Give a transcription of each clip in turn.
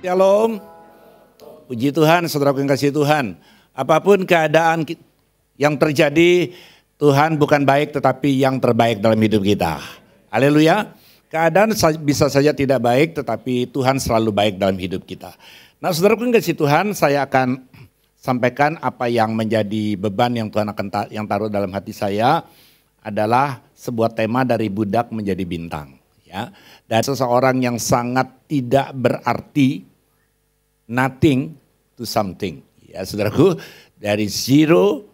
Shalom. Ya, Puji Tuhan, saudara yang kasih Tuhan. Apapun keadaan yang terjadi, Tuhan bukan baik tetapi yang terbaik dalam hidup kita. Haleluya. Keadaan bisa saja tidak baik tetapi Tuhan selalu baik dalam hidup kita. Nah saudara yang kasih Tuhan, saya akan sampaikan apa yang menjadi beban yang Tuhan akan ta yang taruh dalam hati saya adalah sebuah tema dari budak menjadi bintang ya. Dan seseorang yang sangat tidak berarti nothing to something. Ya, saudaraku, dari zero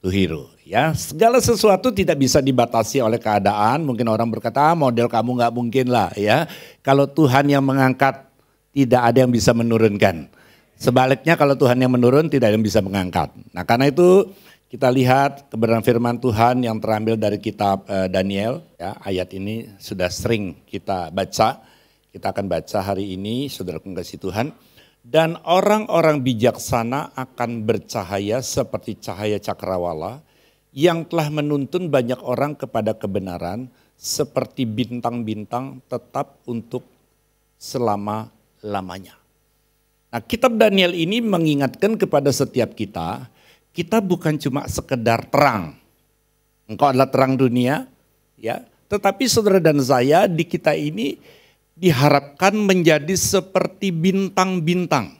to hero. Ya, segala sesuatu tidak bisa dibatasi oleh keadaan. Mungkin orang berkata, ah, model kamu nggak mungkin lah. Ya, kalau Tuhan yang mengangkat, tidak ada yang bisa menurunkan. Sebaliknya kalau Tuhan yang menurun, tidak ada yang bisa mengangkat. Nah, karena itu kita lihat kebenaran firman Tuhan yang terambil dari kitab uh, Daniel. Ya, ayat ini sudah sering kita baca. Kita akan baca hari ini, saudara kasih Tuhan. Dan orang-orang bijaksana akan bercahaya seperti cahaya cakrawala yang telah menuntun banyak orang kepada kebenaran seperti bintang-bintang tetap untuk selama-lamanya. Nah, kitab Daniel ini mengingatkan kepada setiap kita, kita bukan cuma sekedar terang. Engkau adalah terang dunia, ya. Tetapi saudara dan saya di kita ini diharapkan menjadi seperti bintang-bintang.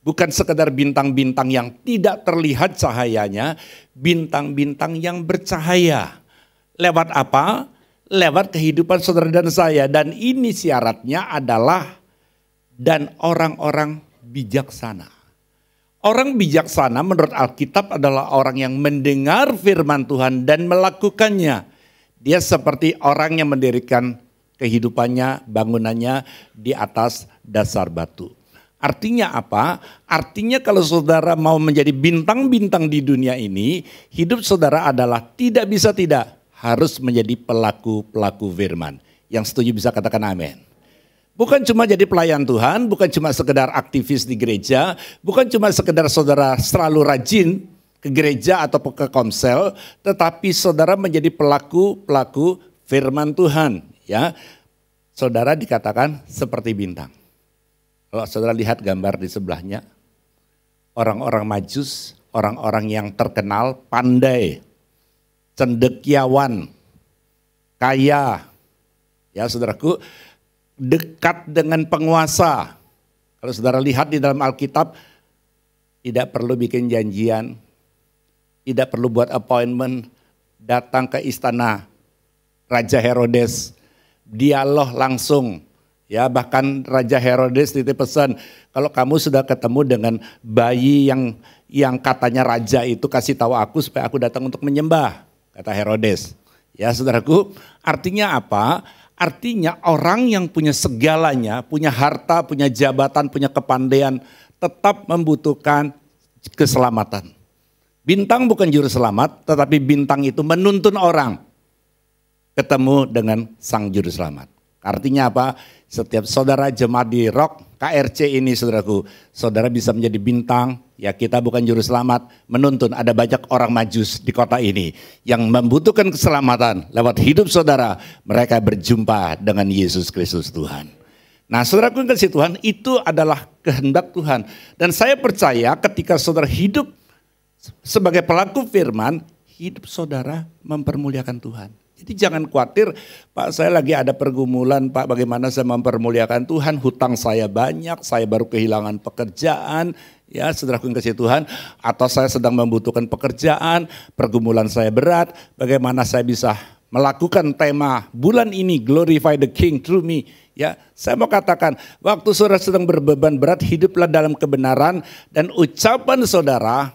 Bukan sekedar bintang-bintang yang tidak terlihat cahayanya, bintang-bintang yang bercahaya. Lewat apa? Lewat kehidupan saudara dan saya. Dan ini syaratnya adalah dan orang-orang bijaksana. Orang bijaksana menurut Alkitab adalah orang yang mendengar firman Tuhan dan melakukannya. Dia seperti orang yang mendirikan kehidupannya, bangunannya di atas dasar batu. Artinya apa? Artinya kalau saudara mau menjadi bintang-bintang di dunia ini, hidup saudara adalah tidak bisa tidak harus menjadi pelaku-pelaku firman. Yang setuju bisa katakan amin. Bukan cuma jadi pelayan Tuhan, bukan cuma sekedar aktivis di gereja, bukan cuma sekedar saudara selalu rajin ke gereja atau ke komsel, tetapi saudara menjadi pelaku-pelaku firman Tuhan ya saudara dikatakan seperti bintang. Kalau saudara lihat gambar di sebelahnya, orang-orang majus, orang-orang yang terkenal, pandai, cendekiawan, kaya, ya saudaraku, dekat dengan penguasa. Kalau saudara lihat di dalam Alkitab, tidak perlu bikin janjian, tidak perlu buat appointment, datang ke istana Raja Herodes, dialog langsung. Ya, bahkan Raja Herodes titip pesan, kalau kamu sudah ketemu dengan bayi yang yang katanya raja itu kasih tahu aku supaya aku datang untuk menyembah, kata Herodes. Ya, Saudaraku, artinya apa? Artinya orang yang punya segalanya, punya harta, punya jabatan, punya kepandaian, tetap membutuhkan keselamatan. Bintang bukan juru selamat, tetapi bintang itu menuntun orang ketemu dengan Sang Juru Selamat. Artinya apa? Setiap saudara jemaat di Rock KRC ini saudaraku, saudara bisa menjadi bintang, ya kita bukan juru selamat, menuntun ada banyak orang majus di kota ini yang membutuhkan keselamatan lewat hidup saudara, mereka berjumpa dengan Yesus Kristus Tuhan. Nah saudaraku yang kasih Tuhan itu adalah kehendak Tuhan. Dan saya percaya ketika saudara hidup sebagai pelaku firman, hidup saudara mempermuliakan Tuhan. Jadi jangan khawatir, Pak saya lagi ada pergumulan, Pak bagaimana saya mempermuliakan Tuhan, hutang saya banyak, saya baru kehilangan pekerjaan, ya saudaraku yang kasih Tuhan, atau saya sedang membutuhkan pekerjaan, pergumulan saya berat, bagaimana saya bisa melakukan tema bulan ini glorify the king through me ya saya mau katakan waktu saudara sedang berbeban berat hiduplah dalam kebenaran dan ucapan saudara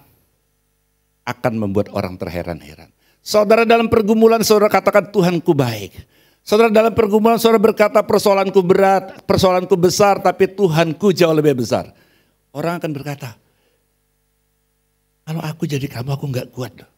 akan membuat orang terheran-heran Saudara dalam pergumulan saudara katakan Tuhanku baik. Saudara dalam pergumulan saudara berkata persoalanku berat, persoalanku besar tapi Tuhanku jauh lebih besar. Orang akan berkata, kalau aku jadi kamu aku nggak kuat loh.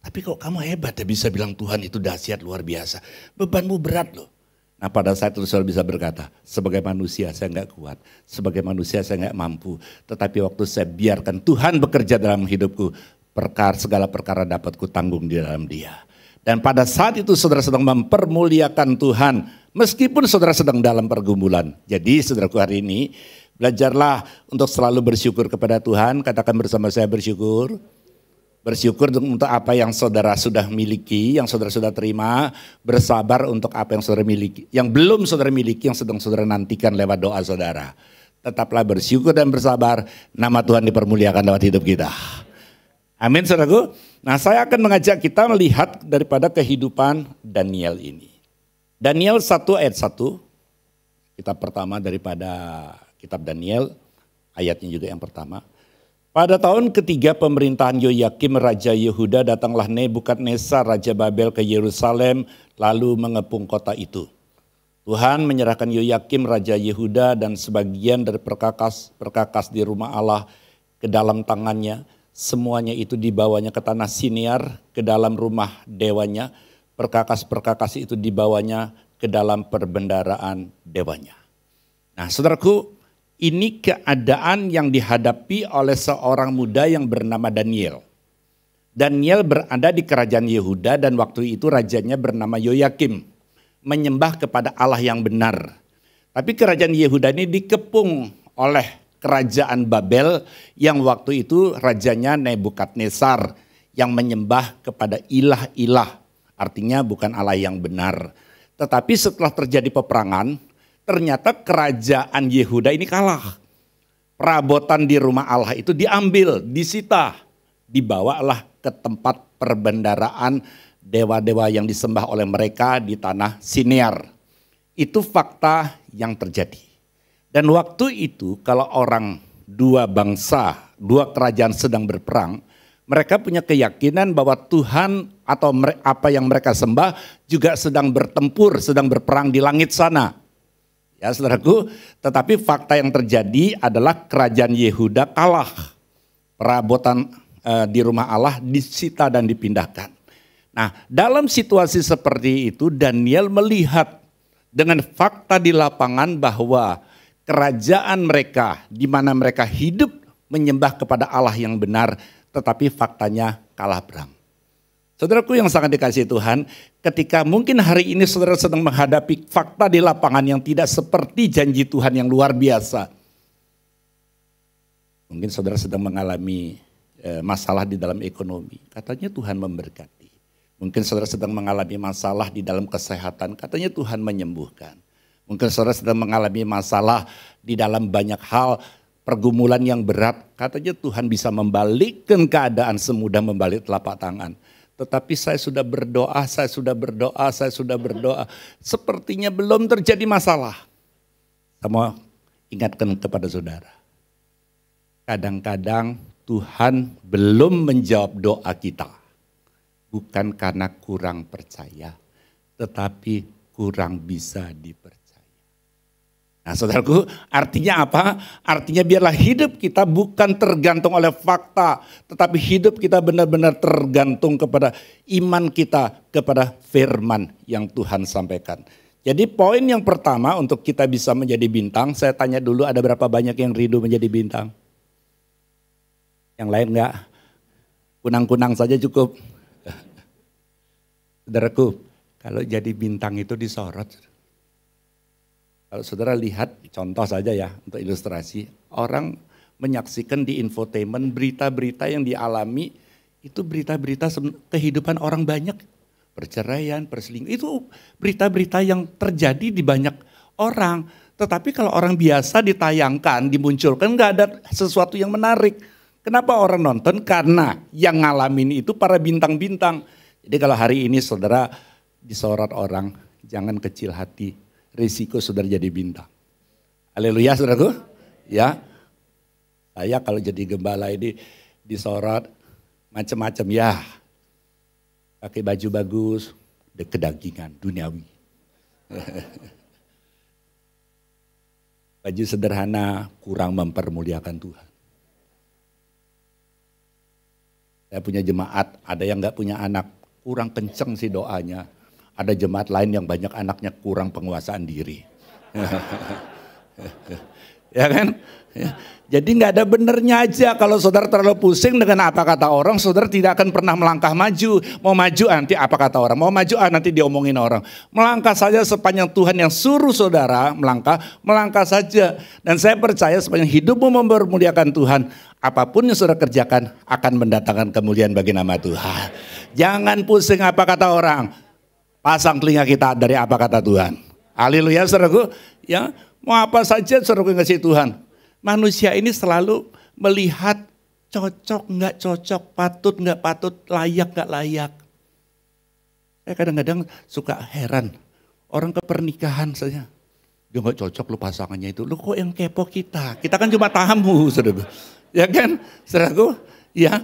Tapi kok kamu hebat ya bisa bilang Tuhan itu dahsyat luar biasa. Bebanmu berat loh. Nah pada saat itu saudara bisa berkata, sebagai manusia saya nggak kuat, sebagai manusia saya nggak mampu. Tetapi waktu saya biarkan Tuhan bekerja dalam hidupku, perkara segala perkara dapat kutanggung di dalam dia. Dan pada saat itu saudara sedang mempermuliakan Tuhan meskipun saudara sedang dalam pergumulan. Jadi saudaraku hari ini belajarlah untuk selalu bersyukur kepada Tuhan. Katakan bersama saya bersyukur. Bersyukur untuk apa yang saudara sudah miliki, yang saudara sudah terima, bersabar untuk apa yang saudara miliki, yang belum saudara miliki, yang sedang saudara nantikan lewat doa saudara. Tetaplah bersyukur dan bersabar, nama Tuhan dipermuliakan lewat hidup kita. Amin saudaraku. Nah saya akan mengajak kita melihat daripada kehidupan Daniel ini. Daniel 1 ayat 1, kitab pertama daripada kitab Daniel, ayatnya juga yang pertama. Pada tahun ketiga pemerintahan Yoyakim Raja Yehuda datanglah Nebukadnezar Raja Babel ke Yerusalem lalu mengepung kota itu. Tuhan menyerahkan Yoyakim Raja Yehuda dan sebagian dari perkakas-perkakas di rumah Allah ke dalam tangannya Semuanya itu dibawanya ke tanah Siniar, ke dalam rumah dewanya. Perkakas-perkakas itu dibawanya ke dalam perbendaraan dewanya. Nah saudaraku, ini keadaan yang dihadapi oleh seorang muda yang bernama Daniel. Daniel berada di kerajaan Yehuda dan waktu itu rajanya bernama Yoyakim. Menyembah kepada Allah yang benar. Tapi kerajaan Yehuda ini dikepung oleh kerajaan Babel yang waktu itu rajanya Nebukadnezar yang menyembah kepada ilah-ilah. Artinya bukan Allah yang benar. Tetapi setelah terjadi peperangan, ternyata kerajaan Yehuda ini kalah. Perabotan di rumah Allah itu diambil, disita, dibawalah ke tempat perbendaraan dewa-dewa yang disembah oleh mereka di tanah Siniar. Itu fakta yang terjadi. Dan waktu itu kalau orang dua bangsa, dua kerajaan sedang berperang, mereka punya keyakinan bahwa Tuhan atau apa yang mereka sembah juga sedang bertempur, sedang berperang di langit sana. Ya saudaraku, tetapi fakta yang terjadi adalah kerajaan Yehuda kalah. Perabotan e, di rumah Allah disita dan dipindahkan. Nah dalam situasi seperti itu Daniel melihat dengan fakta di lapangan bahwa kerajaan mereka di mana mereka hidup menyembah kepada Allah yang benar tetapi faktanya kalah perang. Saudaraku yang sangat dikasihi Tuhan, ketika mungkin hari ini saudara sedang menghadapi fakta di lapangan yang tidak seperti janji Tuhan yang luar biasa. Mungkin saudara sedang mengalami eh, masalah di dalam ekonomi, katanya Tuhan memberkati. Mungkin saudara sedang mengalami masalah di dalam kesehatan, katanya Tuhan menyembuhkan. Mungkin saudara sedang mengalami masalah di dalam banyak hal, pergumulan yang berat. Katanya Tuhan bisa membalikkan keadaan semudah membalik telapak tangan. Tetapi saya sudah berdoa, saya sudah berdoa, saya sudah berdoa. Sepertinya belum terjadi masalah. Saya mau ingatkan kepada saudara. Kadang-kadang Tuhan belum menjawab doa kita. Bukan karena kurang percaya, tetapi kurang bisa dipercaya. Nah saudaraku artinya apa? Artinya biarlah hidup kita bukan tergantung oleh fakta. Tetapi hidup kita benar-benar tergantung kepada iman kita kepada firman yang Tuhan sampaikan. Jadi poin yang pertama untuk kita bisa menjadi bintang. Saya tanya dulu ada berapa banyak yang rindu menjadi bintang? Yang lain enggak? Kunang-kunang saja cukup. Saudaraku kalau jadi bintang itu disorot kalau saudara lihat, contoh saja ya untuk ilustrasi, orang menyaksikan di infotainment berita-berita yang dialami itu berita-berita kehidupan orang banyak. Perceraian, perselingkuh itu berita-berita yang terjadi di banyak orang. Tetapi kalau orang biasa ditayangkan, dimunculkan, nggak ada sesuatu yang menarik. Kenapa orang nonton? Karena yang ngalamin itu para bintang-bintang. Jadi kalau hari ini saudara disorot orang, jangan kecil hati risiko saudara jadi bintang. Haleluya saudaraku. Ya. Saya kalau jadi gembala ini disorot macam-macam ya. Pakai baju bagus, kedagingan duniawi. baju sederhana kurang mempermuliakan Tuhan. Saya punya jemaat, ada yang nggak punya anak, kurang kenceng sih doanya ada jemaat lain yang banyak anaknya kurang penguasaan diri. ya kan? Ya. Jadi nggak ada benernya aja kalau saudara terlalu pusing dengan apa kata orang, saudara tidak akan pernah melangkah maju. Mau maju ah, nanti apa kata orang, mau maju ah, nanti diomongin orang. Melangkah saja sepanjang Tuhan yang suruh saudara melangkah, melangkah saja. Dan saya percaya sepanjang hidupmu mempermuliakan Tuhan, apapun yang saudara kerjakan akan mendatangkan kemuliaan bagi nama Tuhan. Jangan pusing apa kata orang Pasang telinga kita dari apa kata Tuhan. Haleluya saudaraku. Ya, mau apa saja saudaraku ngasih Tuhan. Manusia ini selalu melihat cocok nggak cocok, patut nggak patut, layak nggak layak. Saya kadang-kadang suka heran orang kepernikahan saja. Dia nggak cocok lu pasangannya itu. Lu kok yang kepo kita? Kita kan cuma tamu, saudaraku. Ya kan, saudaraku? Ya,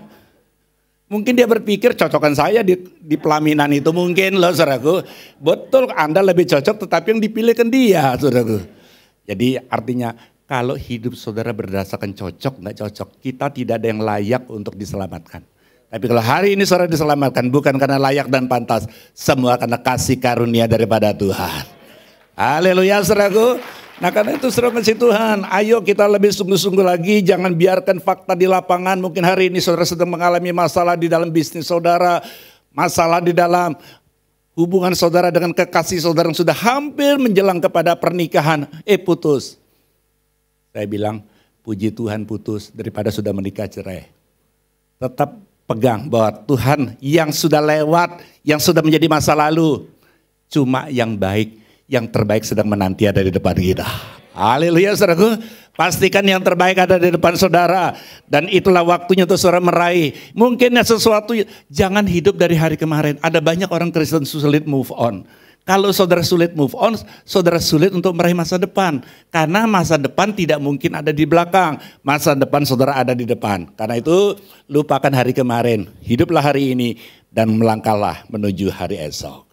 Mungkin dia berpikir cocokan saya di, di pelaminan itu mungkin loh saudaraku. Betul Anda lebih cocok tetapi yang dipilihkan dia saudaraku. Jadi artinya kalau hidup saudara berdasarkan cocok nggak cocok kita tidak ada yang layak untuk diselamatkan. Tapi kalau hari ini saudara diselamatkan bukan karena layak dan pantas. Semua karena kasih karunia daripada Tuhan. Haleluya saudaraku. Nah karena itu seru kasih Tuhan, ayo kita lebih sungguh-sungguh lagi, jangan biarkan fakta di lapangan. Mungkin hari ini saudara sedang mengalami masalah di dalam bisnis saudara, masalah di dalam hubungan saudara dengan kekasih saudara yang sudah hampir menjelang kepada pernikahan. Eh putus. Saya bilang puji Tuhan putus daripada sudah menikah cerai. Tetap pegang bahwa Tuhan yang sudah lewat, yang sudah menjadi masa lalu, cuma yang baik yang terbaik sedang menanti ada di depan kita. Haleluya saudaraku. Pastikan yang terbaik ada di depan saudara. Dan itulah waktunya untuk saudara meraih. Mungkinnya sesuatu, jangan hidup dari hari kemarin. Ada banyak orang Kristen sulit move on. Kalau saudara sulit move on, saudara sulit untuk meraih masa depan. Karena masa depan tidak mungkin ada di belakang. Masa depan saudara ada di depan. Karena itu lupakan hari kemarin. Hiduplah hari ini dan melangkahlah menuju hari esok.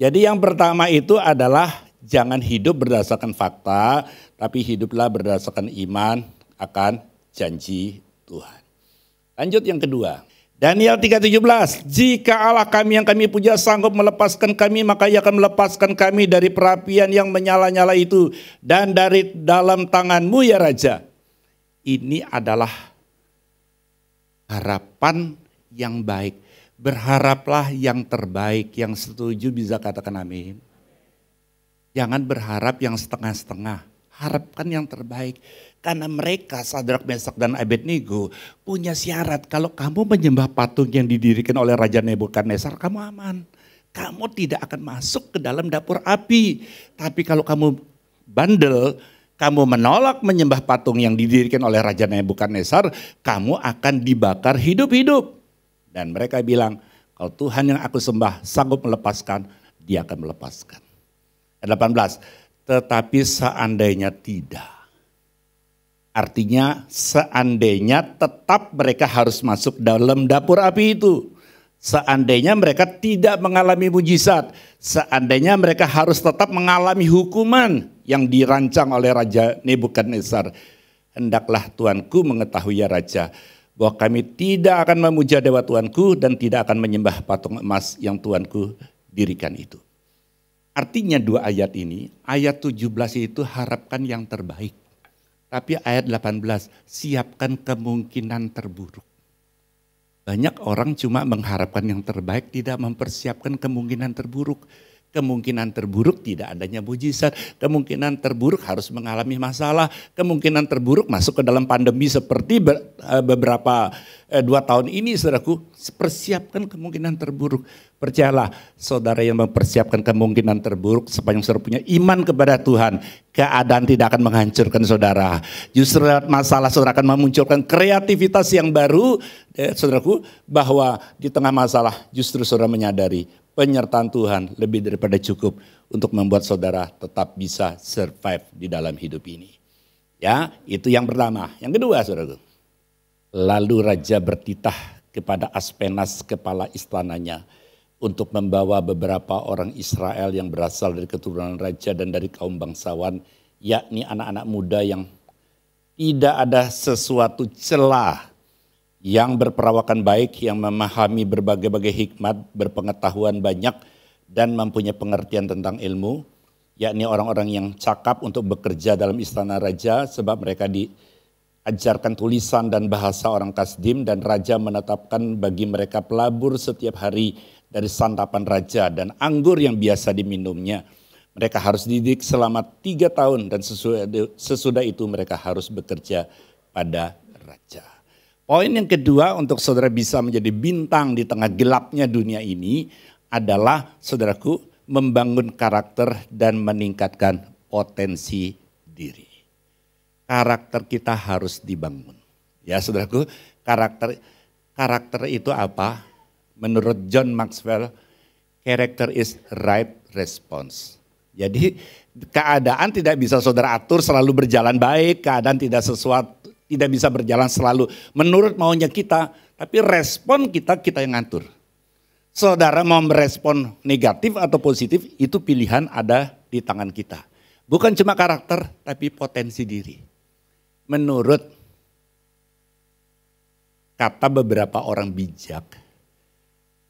Jadi yang pertama itu adalah jangan hidup berdasarkan fakta, tapi hiduplah berdasarkan iman akan janji Tuhan. Lanjut yang kedua. Daniel 3:17, jika Allah kami yang kami puja sanggup melepaskan kami, maka ia akan melepaskan kami dari perapian yang menyala-nyala itu dan dari dalam tanganmu ya raja. Ini adalah harapan yang baik berharaplah yang terbaik, yang setuju bisa katakan amin. Jangan berharap yang setengah-setengah, harapkan yang terbaik. Karena mereka, Sadrak, Mesak, dan Abednego punya syarat. Kalau kamu menyembah patung yang didirikan oleh Raja Nebukadnezar, kamu aman. Kamu tidak akan masuk ke dalam dapur api. Tapi kalau kamu bandel, kamu menolak menyembah patung yang didirikan oleh Raja Nebukadnezar, kamu akan dibakar hidup-hidup. Dan mereka bilang, kalau Tuhan yang aku sembah sanggup melepaskan, dia akan melepaskan. 18, tetapi seandainya tidak. Artinya seandainya tetap mereka harus masuk dalam dapur api itu. Seandainya mereka tidak mengalami mujizat, seandainya mereka harus tetap mengalami hukuman yang dirancang oleh Raja Nebukadnezar. Hendaklah Tuanku mengetahui ya Raja bahwa kami tidak akan memuja dewa Tuanku dan tidak akan menyembah patung emas yang Tuanku dirikan itu. Artinya dua ayat ini, ayat 17 itu harapkan yang terbaik. Tapi ayat 18, siapkan kemungkinan terburuk. Banyak orang cuma mengharapkan yang terbaik, tidak mempersiapkan kemungkinan terburuk. Kemungkinan terburuk tidak adanya mujizat, kemungkinan terburuk harus mengalami masalah, kemungkinan terburuk masuk ke dalam pandemi seperti eh, beberapa eh, dua tahun ini saudaraku. Persiapkan kemungkinan terburuk. Percayalah saudara yang mempersiapkan kemungkinan terburuk sepanjang saudara punya iman kepada Tuhan. Keadaan tidak akan menghancurkan saudara. Justru masalah saudara akan memunculkan kreativitas yang baru. Eh, saudaraku bahwa di tengah masalah justru saudara menyadari penyertaan Tuhan lebih daripada cukup untuk membuat saudara tetap bisa survive di dalam hidup ini. Ya, itu yang pertama. Yang kedua, saudaraku. Lalu raja bertitah kepada Aspenas kepala istananya untuk membawa beberapa orang Israel yang berasal dari keturunan raja dan dari kaum bangsawan, yakni anak-anak muda yang tidak ada sesuatu celah yang berperawakan baik, yang memahami berbagai-bagai hikmat, berpengetahuan banyak, dan mempunyai pengertian tentang ilmu, yakni orang-orang yang cakap untuk bekerja dalam istana raja, sebab mereka diajarkan tulisan dan bahasa orang Kasdim, dan raja menetapkan bagi mereka pelabur setiap hari dari santapan raja dan anggur yang biasa diminumnya. Mereka harus didik selama tiga tahun dan sesudah itu mereka harus bekerja pada raja. Poin yang kedua untuk saudara bisa menjadi bintang di tengah gelapnya dunia ini adalah saudaraku membangun karakter dan meningkatkan potensi diri. Karakter kita harus dibangun. Ya saudaraku, karakter karakter itu apa? Menurut John Maxwell, character is right response. Jadi keadaan tidak bisa saudara atur selalu berjalan baik, keadaan tidak sesuatu tidak bisa berjalan selalu menurut maunya kita, tapi respon kita kita yang ngatur. Saudara mau merespon negatif atau positif itu pilihan ada di tangan kita. Bukan cuma karakter tapi potensi diri. Menurut kata beberapa orang bijak,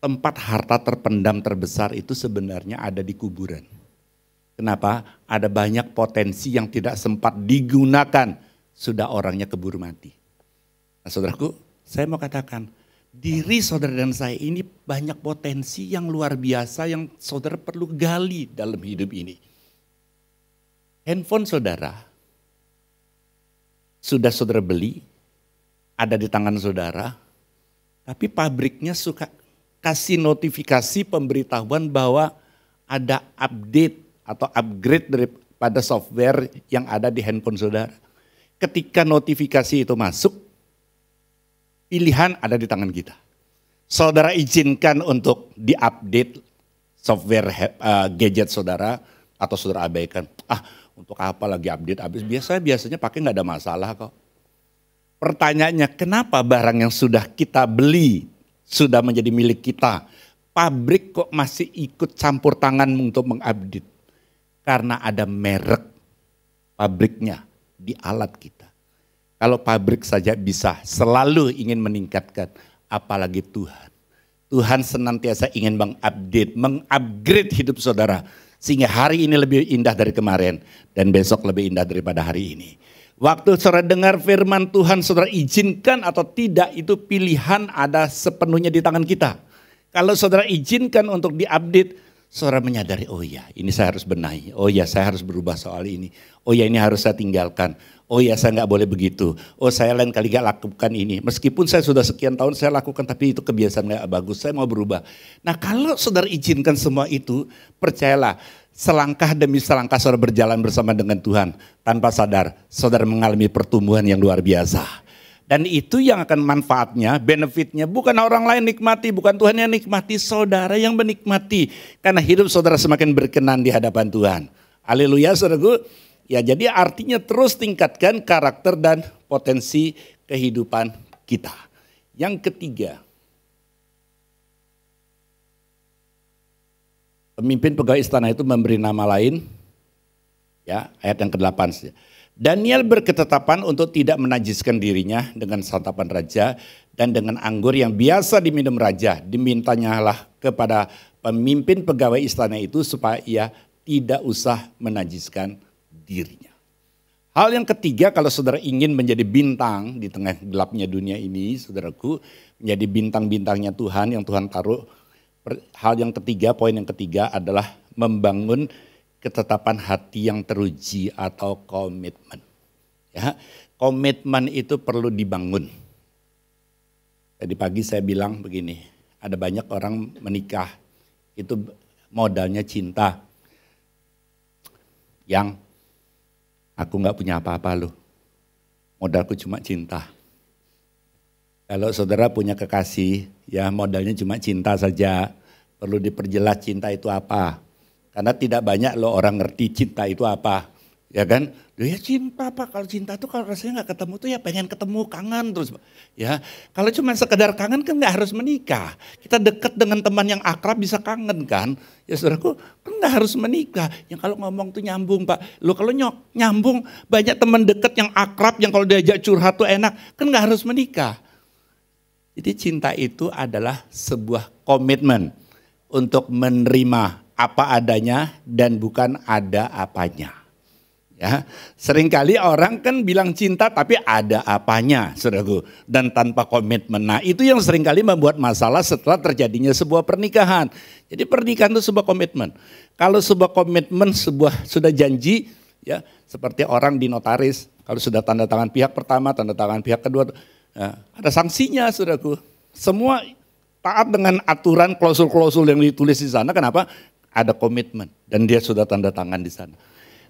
tempat harta terpendam terbesar itu sebenarnya ada di kuburan. Kenapa? Ada banyak potensi yang tidak sempat digunakan sudah orangnya keburu mati. Nah, saudaraku, saya mau katakan, diri saudara dan saya ini banyak potensi yang luar biasa yang saudara perlu gali dalam hidup ini. Handphone saudara sudah saudara beli, ada di tangan saudara, tapi pabriknya suka kasih notifikasi pemberitahuan bahwa ada update atau upgrade daripada software yang ada di handphone saudara ketika notifikasi itu masuk, pilihan ada di tangan kita. Saudara izinkan untuk diupdate software uh, gadget saudara atau saudara abaikan. Ah, untuk apa lagi update habis? Biasa biasanya pakai nggak ada masalah kok. Pertanyaannya, kenapa barang yang sudah kita beli sudah menjadi milik kita, pabrik kok masih ikut campur tangan untuk mengupdate? Karena ada merek pabriknya di alat kita. Kalau pabrik saja bisa selalu ingin meningkatkan, apalagi Tuhan. Tuhan senantiasa ingin mengupdate, mengupgrade hidup saudara. Sehingga hari ini lebih indah dari kemarin. Dan besok lebih indah daripada hari ini. Waktu saudara dengar firman Tuhan, saudara izinkan atau tidak itu pilihan ada sepenuhnya di tangan kita. Kalau saudara izinkan untuk diupdate, Saudara menyadari, oh ya ini saya harus benahi. Oh ya saya harus berubah soal ini. Oh ya ini harus saya tinggalkan. Oh ya saya nggak boleh begitu. Oh saya lain kali gak lakukan ini. Meskipun saya sudah sekian tahun saya lakukan tapi itu kebiasaan nggak bagus. Saya mau berubah. Nah kalau saudara izinkan semua itu, percayalah selangkah demi selangkah saudara berjalan bersama dengan Tuhan. Tanpa sadar saudara mengalami pertumbuhan yang luar biasa dan itu yang akan manfaatnya, benefitnya bukan orang lain nikmati, bukan Tuhan yang nikmati, saudara yang menikmati. Karena hidup saudara semakin berkenan di hadapan Tuhan. Haleluya saudaraku. Ya jadi artinya terus tingkatkan karakter dan potensi kehidupan kita. Yang ketiga, pemimpin pegawai istana itu memberi nama lain, ya ayat yang ke-8 Daniel berketetapan untuk tidak menajiskan dirinya dengan santapan raja dan dengan anggur yang biasa diminum raja. Dimintanyalah kepada pemimpin pegawai istana itu supaya ia tidak usah menajiskan dirinya. Hal yang ketiga kalau saudara ingin menjadi bintang di tengah gelapnya dunia ini, saudaraku, menjadi bintang-bintangnya Tuhan yang Tuhan taruh. Hal yang ketiga, poin yang ketiga adalah membangun ketetapan hati yang teruji atau komitmen. Ya, komitmen itu perlu dibangun. Tadi pagi saya bilang begini, ada banyak orang menikah itu modalnya cinta. Yang aku nggak punya apa-apa loh, modalku cuma cinta. Kalau saudara punya kekasih, ya modalnya cuma cinta saja. Perlu diperjelas cinta itu apa karena tidak banyak loh orang ngerti cinta itu apa. Ya kan? Ya cinta apa? Kalau cinta tuh kalau rasanya nggak ketemu tuh ya pengen ketemu, kangen terus. Ya, kalau cuma sekedar kangen kan nggak harus menikah. Kita dekat dengan teman yang akrab bisa kangen kan? Ya saudaraku, kan nggak harus menikah. Yang kalau ngomong tuh nyambung pak. Lo kalau nyok nyambung banyak teman dekat yang akrab yang kalau diajak curhat tuh enak. Kan nggak harus menikah. Jadi cinta itu adalah sebuah komitmen untuk menerima apa adanya dan bukan ada apanya. Ya, seringkali orang kan bilang cinta tapi ada apanya, saudaraku, dan tanpa komitmen. Nah, itu yang seringkali membuat masalah setelah terjadinya sebuah pernikahan. Jadi pernikahan itu sebuah komitmen. Kalau sebuah komitmen sebuah sudah janji, ya seperti orang di notaris, kalau sudah tanda tangan pihak pertama, tanda tangan pihak kedua, ya, ada sanksinya, saudaraku. Semua taat dengan aturan klausul-klausul yang ditulis di sana. Kenapa? ada komitmen dan dia sudah tanda tangan di sana.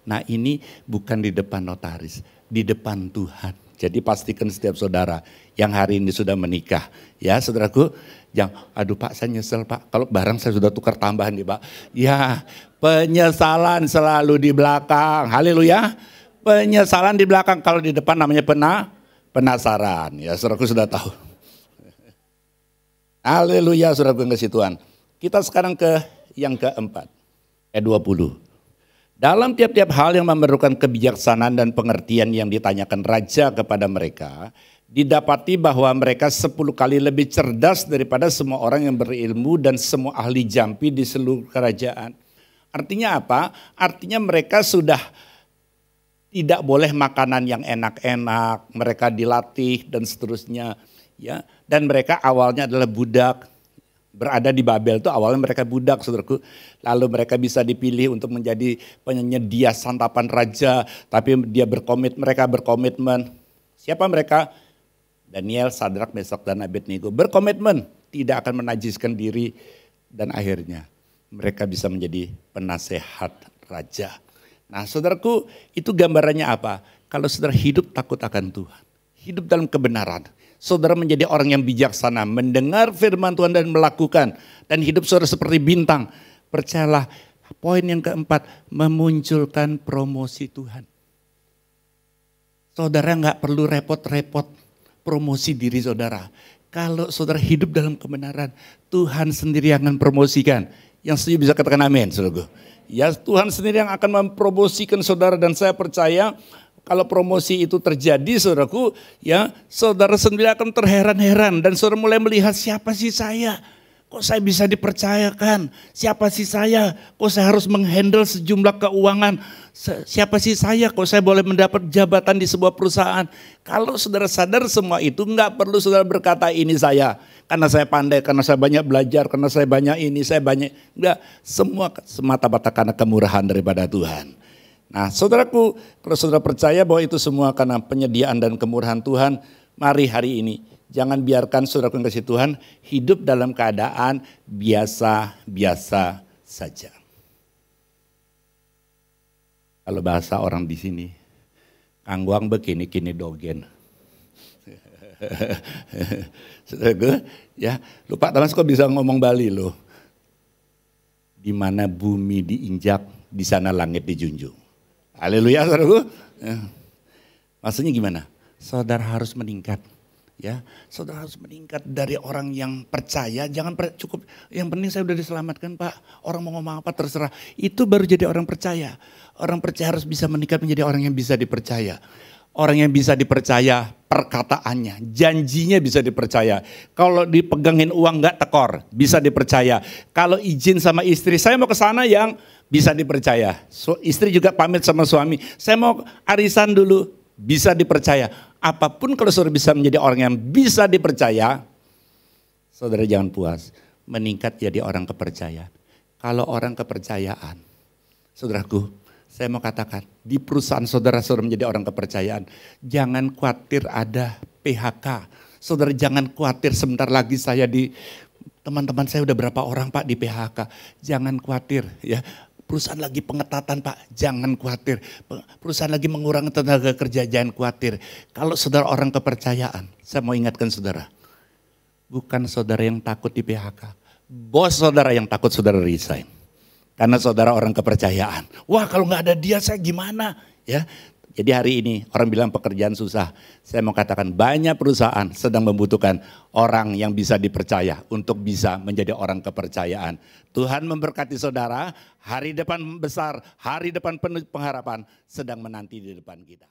Nah ini bukan di depan notaris, di depan Tuhan. Jadi pastikan setiap saudara yang hari ini sudah menikah, ya saudaraku, yang aduh pak saya nyesel pak, kalau barang saya sudah tukar tambahan nih pak. Ya penyesalan selalu di belakang, haleluya. Penyesalan di belakang, kalau di depan namanya pena, penasaran, ya saudaraku sudah tahu. Haleluya saudaraku yang kasih Tuhan. Kita sekarang ke yang keempat, eh, ayat 20. Dalam tiap-tiap hal yang memerlukan kebijaksanaan dan pengertian yang ditanyakan raja kepada mereka, didapati bahwa mereka sepuluh kali lebih cerdas daripada semua orang yang berilmu dan semua ahli jampi di seluruh kerajaan. Artinya apa? Artinya mereka sudah tidak boleh makanan yang enak-enak, mereka dilatih dan seterusnya, ya. Dan mereka awalnya adalah budak, berada di Babel itu awalnya mereka budak saudaraku. Lalu mereka bisa dipilih untuk menjadi penyedia santapan raja. Tapi dia berkomit, mereka berkomitmen. Siapa mereka? Daniel, Sadrak, Mesok, dan Abednego. Berkomitmen tidak akan menajiskan diri. Dan akhirnya mereka bisa menjadi penasehat raja. Nah saudaraku itu gambarannya apa? Kalau saudara hidup takut akan Tuhan. Hidup dalam kebenaran saudara menjadi orang yang bijaksana, mendengar firman Tuhan dan melakukan dan hidup saudara seperti bintang. Percayalah, poin yang keempat memunculkan promosi Tuhan. Saudara nggak perlu repot-repot promosi diri saudara. Kalau saudara hidup dalam kebenaran, Tuhan sendiri yang akan promosikan. Yang setuju bisa katakan amin, saudara. Ya Tuhan sendiri yang akan mempromosikan saudara dan saya percaya kalau promosi itu terjadi saudaraku ya saudara sendiri akan terheran-heran dan saudara mulai melihat siapa sih saya kok saya bisa dipercayakan siapa sih saya kok saya harus menghandle sejumlah keuangan siapa sih saya kok saya boleh mendapat jabatan di sebuah perusahaan kalau saudara sadar semua itu nggak perlu saudara berkata ini saya karena saya pandai karena saya banyak belajar karena saya banyak ini saya banyak enggak semua semata mata karena kemurahan daripada Tuhan Nah, saudaraku, kalau saudara percaya bahwa itu semua karena penyediaan dan kemurahan Tuhan, mari hari ini jangan biarkan saudaraku yang kasih Tuhan hidup dalam keadaan biasa-biasa saja. Kalau bahasa orang di sini, kangguang begini kini dogen. Saudaraku, ya lupa Damas kok bisa ngomong Bali loh. Di mana bumi diinjak, di sana langit dijunjung. Haleluya saudara. Ya. Maksudnya gimana? Saudara harus meningkat. Ya, saudara harus meningkat dari orang yang percaya. Jangan per, cukup. Yang penting saya sudah diselamatkan, Pak. Orang mau ngomong apa terserah. Itu baru jadi orang percaya. Orang percaya harus bisa meningkat menjadi orang yang bisa dipercaya orang yang bisa dipercaya perkataannya, janjinya bisa dipercaya. Kalau dipegangin uang nggak tekor, bisa dipercaya. Kalau izin sama istri, saya mau ke sana yang bisa dipercaya. So, istri juga pamit sama suami, saya mau arisan dulu, bisa dipercaya. Apapun kalau saudara bisa menjadi orang yang bisa dipercaya, saudara jangan puas, meningkat jadi orang kepercayaan. Kalau orang kepercayaan, saudaraku, saya mau katakan, di perusahaan saudara-saudara menjadi orang kepercayaan, jangan khawatir ada PHK. Saudara jangan khawatir sebentar lagi saya di teman-teman saya udah berapa orang Pak di PHK. Jangan khawatir ya. Perusahaan lagi pengetatan Pak, jangan khawatir. Perusahaan lagi mengurangi tenaga kerja, jangan khawatir. Kalau saudara orang kepercayaan, saya mau ingatkan saudara. Bukan saudara yang takut di PHK. Bos saudara yang takut saudara resign. Karena saudara orang kepercayaan. Wah kalau nggak ada dia saya gimana? Ya, jadi hari ini orang bilang pekerjaan susah. Saya mau katakan banyak perusahaan sedang membutuhkan orang yang bisa dipercaya untuk bisa menjadi orang kepercayaan. Tuhan memberkati saudara, hari depan besar, hari depan penuh pengharapan sedang menanti di depan kita.